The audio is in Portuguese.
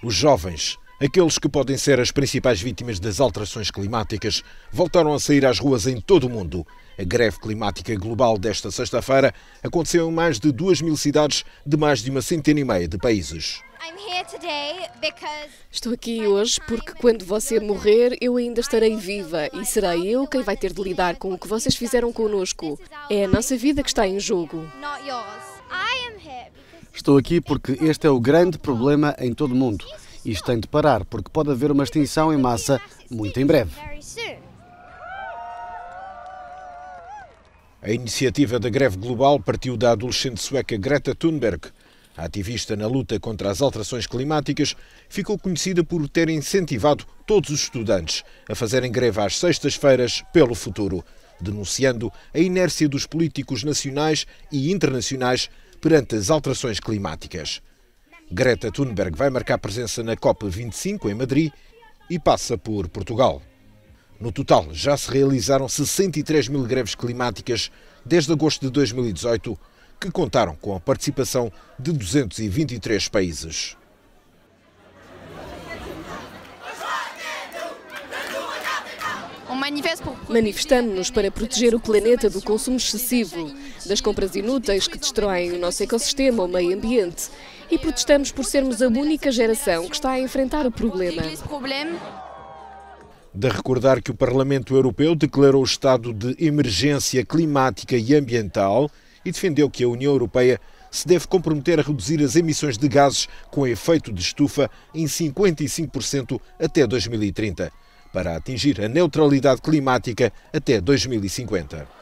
Os jovens, aqueles que podem ser as principais vítimas das alterações climáticas, voltaram a sair às ruas em todo o mundo. A greve climática global desta sexta-feira aconteceu em mais de 2 mil cidades de mais de uma centena e meia de países. Estou aqui hoje porque quando você morrer, eu ainda estarei viva e serei eu quem vai ter de lidar com o que vocês fizeram conosco. É a nossa vida que está em jogo. Estou aqui porque este é o grande problema em todo o mundo. Isto tem de parar, porque pode haver uma extinção em massa muito em breve. A iniciativa da greve global partiu da adolescente sueca Greta Thunberg. A ativista na luta contra as alterações climáticas ficou conhecida por ter incentivado todos os estudantes a fazerem greve às sextas-feiras pelo futuro, denunciando a inércia dos políticos nacionais e internacionais perante as alterações climáticas. Greta Thunberg vai marcar presença na COP25 em Madrid e passa por Portugal. No total, já se realizaram 63 mil greves climáticas desde agosto de 2018, que contaram com a participação de 223 países. Manifestamos-nos para proteger o planeta do consumo excessivo, das compras inúteis que destroem o nosso ecossistema, o meio ambiente. E protestamos por sermos a única geração que está a enfrentar o problema. De recordar que o Parlamento Europeu declarou o estado de emergência climática e ambiental e defendeu que a União Europeia se deve comprometer a reduzir as emissões de gases com efeito de estufa em 55% até 2030 para atingir a neutralidade climática até 2050.